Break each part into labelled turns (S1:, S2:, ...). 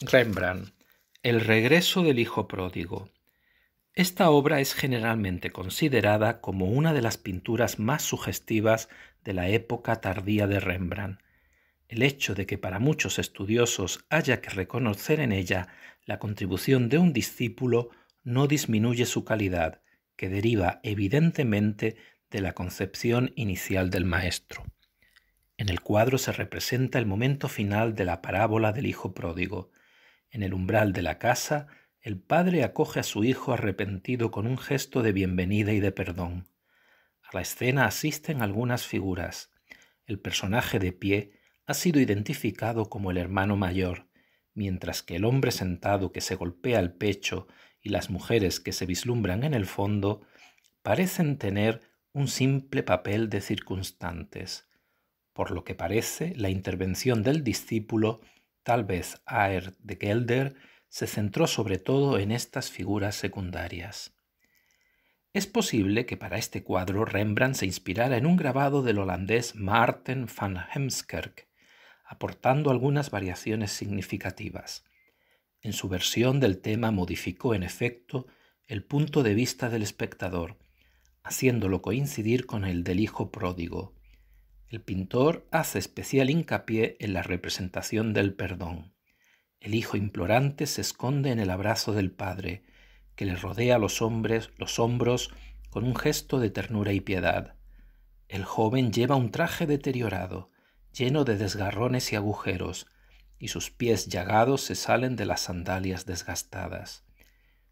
S1: Rembrandt. El regreso del hijo pródigo. Esta obra es generalmente considerada como una de las pinturas más sugestivas de la época tardía de Rembrandt. El hecho de que para muchos estudiosos haya que reconocer en ella la contribución de un discípulo no disminuye su calidad, que deriva evidentemente de la concepción inicial del maestro. En el cuadro se representa el momento final de la parábola del hijo pródigo, en el umbral de la casa, el padre acoge a su hijo arrepentido con un gesto de bienvenida y de perdón. A la escena asisten algunas figuras. El personaje de pie ha sido identificado como el hermano mayor, mientras que el hombre sentado que se golpea el pecho y las mujeres que se vislumbran en el fondo parecen tener un simple papel de circunstantes. Por lo que parece, la intervención del discípulo Tal vez Aer de Gelder se centró sobre todo en estas figuras secundarias. Es posible que para este cuadro Rembrandt se inspirara en un grabado del holandés Maarten van Hemskerk, aportando algunas variaciones significativas. En su versión del tema modificó en efecto el punto de vista del espectador, haciéndolo coincidir con el del hijo pródigo. El pintor hace especial hincapié en la representación del perdón. El hijo implorante se esconde en el abrazo del padre, que le rodea los hombres, los hombros, con un gesto de ternura y piedad. El joven lleva un traje deteriorado, lleno de desgarrones y agujeros, y sus pies llagados se salen de las sandalias desgastadas.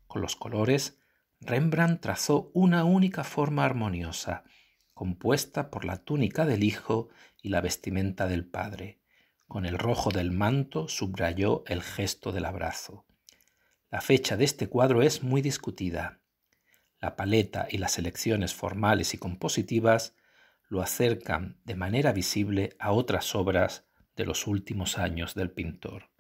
S1: Con los colores, Rembrandt trazó una única forma armoniosa, compuesta por la túnica del Hijo y la vestimenta del Padre. Con el rojo del manto subrayó el gesto del abrazo. La fecha de este cuadro es muy discutida. La paleta y las elecciones formales y compositivas lo acercan de manera visible a otras obras de los últimos años del pintor.